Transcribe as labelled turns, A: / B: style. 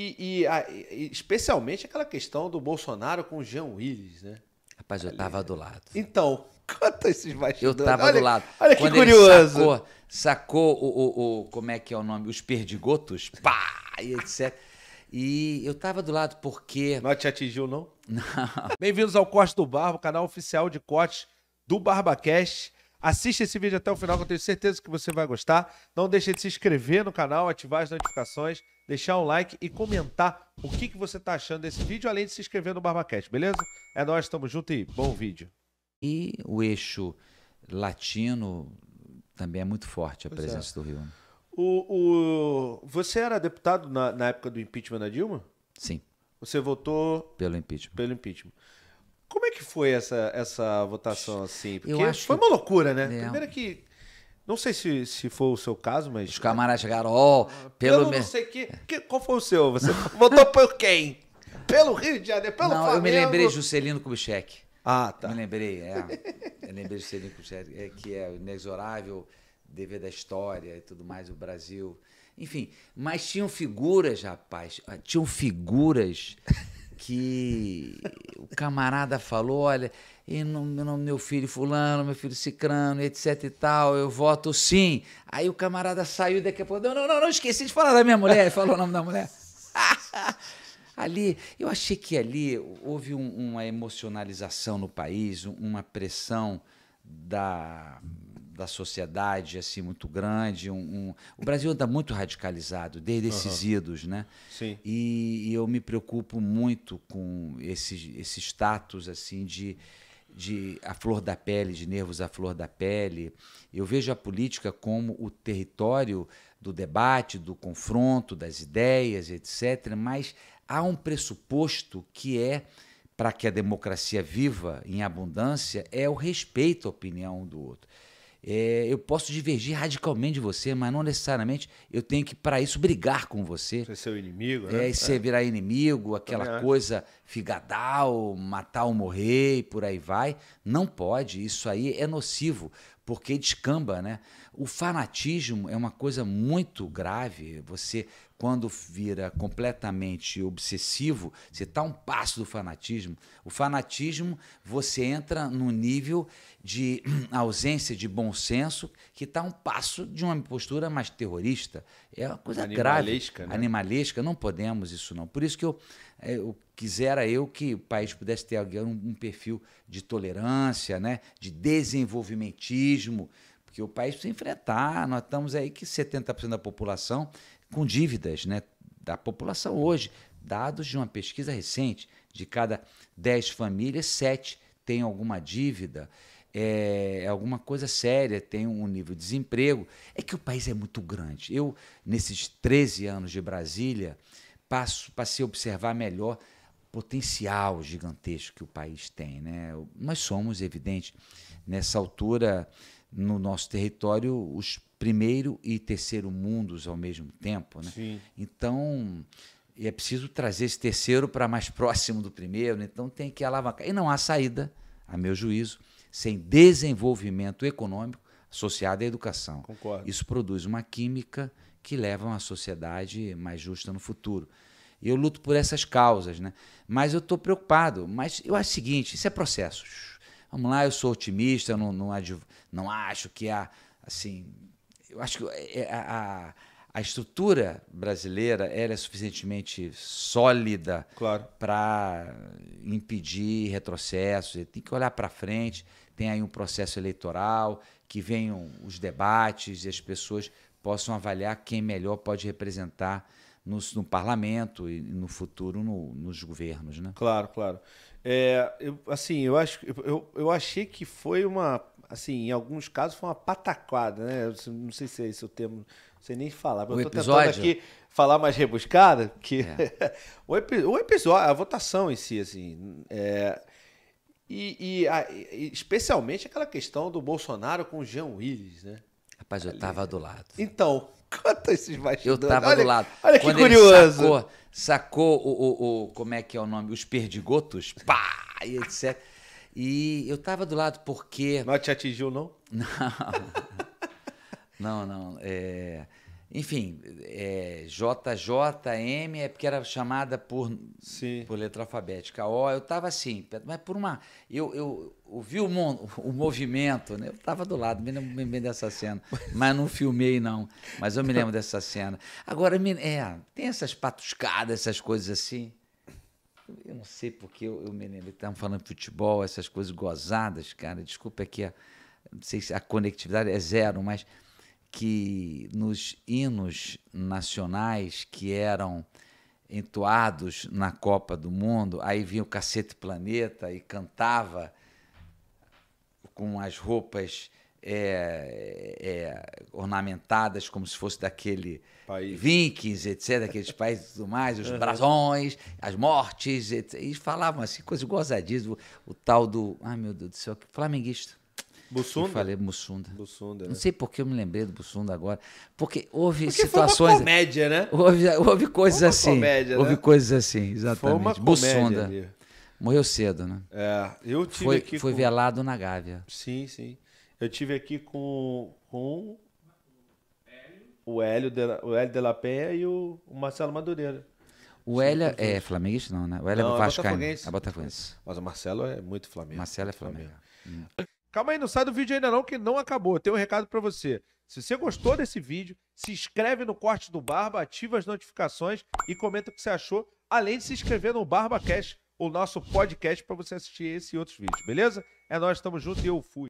A: E, a, especialmente aquela questão do Bolsonaro com o Jean Willis, né?
B: Rapaz, eu Ali. tava do lado.
A: Então, conta esses bastidores. Eu tava olha, do lado. Olha que Quando curioso. sacou
B: sacou o, o, o, Como é que é o nome? Os perdigotos, pá, e etc.
A: E eu tava do lado porque. Não te atingiu, não? Não. Bem-vindos ao Corte do Barba, canal oficial de cortes do BarbaCast. Assista esse vídeo até o final, que eu tenho certeza que você vai gostar. Não deixe de se inscrever no canal, ativar as notificações deixar um like e comentar o que, que você tá achando desse vídeo, além de se inscrever no Barbacast, beleza? É nós, tamo junto e bom vídeo. E o eixo latino também é
B: muito forte a pois presença é. do Rio.
A: O, o, Você era deputado na, na época do impeachment da Dilma? Sim. Você votou pelo impeachment. Pelo impeachment. Como é que foi essa, essa votação assim? Porque foi uma loucura, né? É, Primeiro que não sei se, se foi o seu caso, mas. Os camaradas Garol, pelo, pelo me... não sei que, que, Qual foi o seu? Você votou por quem? Pelo Rio de Janeiro, pelo não, Flamengo? Eu me lembrei de
B: Juscelino Kubitschek. Ah, tá. Eu me lembrei, é. eu lembrei de Juscelino Kubitschek, é, que é o inexorável dever da história e tudo mais, o Brasil. Enfim, mas tinham figuras, rapaz, tinham figuras que o camarada falou, olha, e no, no meu filho fulano, meu filho cicrano, etc e tal, eu voto sim. Aí o camarada saiu daqui a pouco, não, não, não, não esqueci de falar da minha mulher, ele falou o nome da mulher. ali, eu achei que ali houve um, uma emocionalização no país, uma pressão da da sociedade assim muito grande. Um, um... O Brasil anda muito radicalizado, desde esses uhum. idos, né? Sim. E, e, eu me preocupo muito com esse, esse status assim de de a flor da pele, de nervos à flor da pele. Eu vejo a política como o território do debate, do confronto, das ideias, etc. Mas há um pressuposto que é para que a democracia viva em abundância é o respeito à opinião do outro. É, eu posso divergir radicalmente de você, mas não necessariamente eu tenho que, para isso, brigar com você. Você é seu
A: inimigo, né? É, e você é.
B: virar inimigo, aquela coisa figadal, matar ou morrer e por aí vai. Não pode, isso aí é nocivo, porque descamba, né? O fanatismo é uma coisa muito grave. Você quando vira completamente obsessivo, você está um passo do fanatismo. O fanatismo, você entra num nível de ausência de bom senso que está um passo de uma postura mais terrorista. É uma coisa animalesca, grave. Né? Animalesca, não podemos isso não. Por isso que eu, é, eu quisera eu que o país pudesse ter um, um perfil de tolerância, né? de desenvolvimentismo, porque o país precisa enfrentar. Nós estamos aí que 70% da população com dívidas né, da população hoje. Dados de uma pesquisa recente, de cada 10 famílias, 7 têm alguma dívida, é, é, alguma coisa séria, tem um nível de desemprego. É que o país é muito grande. Eu, nesses 13 anos de Brasília, passo, passei a observar melhor o potencial gigantesco que o país tem. Né? Nós somos, evidente, nessa altura, no nosso território, os primeiro e terceiro mundos ao mesmo tempo. Né? Sim. Então, é preciso trazer esse terceiro para mais próximo do primeiro, né? então tem que alavancar. E não há saída, a meu juízo, sem desenvolvimento econômico associado à educação. Concordo. Isso produz uma química que leva a uma sociedade mais justa no futuro. Eu luto por essas causas, né? mas eu estou preocupado. Mas eu acho o seguinte: isso é processo. Vamos lá, eu sou otimista, eu não, não, não acho que há assim, eu acho que é, é, a, a, estrutura brasileira é suficientemente sólida claro. para impedir retrocessos. tem que olhar para frente. Tem aí um processo eleitoral, que venham os debates e as pessoas possam avaliar quem melhor pode representar no, no parlamento e no futuro no,
A: nos governos, né? Claro, claro. É, eu, assim, eu acho, eu, eu achei que foi uma assim, em alguns casos foi uma pataquada, né? Não sei se é esse o termo, não sei nem falar. O eu tô episódio... tentando aqui falar mais rebuscada, que é. o, episódio, a votação em si, assim, é... e, e, a, especialmente aquela questão do Bolsonaro com o Jean Willis, né? Rapaz, eu Ali.
B: tava né? do lado.
A: Então, Conta esses bastidores. Eu tava olha, do lado. Olha Quando que curioso. sacou,
B: sacou o, o, o, Como é que é o nome? Os perdigotos. Pá! E etc. E eu tava do lado porque. Não te atingiu, não? Não. não, não. É... Enfim, é... JJM é porque era chamada por, Sim. por letra alfabética. O, eu tava assim, mas por uma. Eu, eu vi o, mon... o movimento, né? Eu tava do lado, me lembro bem dessa cena. Mas não filmei, não. Mas eu me lembro dessa cena. Agora, é, tem essas patuscadas, essas coisas assim. Eu não sei porque eu, eu me lembrei, falando de futebol, essas coisas gozadas, cara. Desculpa que a, não sei se a conectividade é zero, mas que nos hinos nacionais que eram entoados na Copa do Mundo, aí vinha o Cacete Planeta e cantava com as roupas é, é, é, ornamentadas como se fosse daquele País. vikings, etc., daqueles países e tudo mais, os uhum. brasões, as mortes, etc. E falavam assim, coisas gozadíssimas. o, o, tal do. Ai, meu Deus do céu, flamenguista. Bussunda? Eu falei Bussunda. Bussunda né? Não sei por que eu me lembrei do Bussunda agora. Porque
A: houve porque situações. Foi uma comédia, né? Houve, houve coisas assim. Comédia, né? houve coisas assim,
B: exatamente. Foi uma Bussunda. Ali. Morreu cedo, né?
A: É, eu tive foi, aqui. Foi com... velado na Gávea. Sim, sim. Eu tive aqui com, com o Hélio, de, o Hélio de la Penha e o, o Marcelo Madureira.
B: O Hélio é flamenguista não, né? O Hélio é não, é vascaíno. É botafoguense. Mas o Marcelo é muito Flamengo. Marcelo
A: é Flamengo. Flamengo. Calma aí, não sai do vídeo ainda não, que não acabou. Tem um recado para você. Se você gostou desse vídeo, se inscreve no Corte do Barba, ativa as notificações e comenta o que você achou, além de se inscrever no BarbaCast, o nosso podcast, para você assistir esse e outros vídeos, beleza? É nós, estamos juntos e eu fui.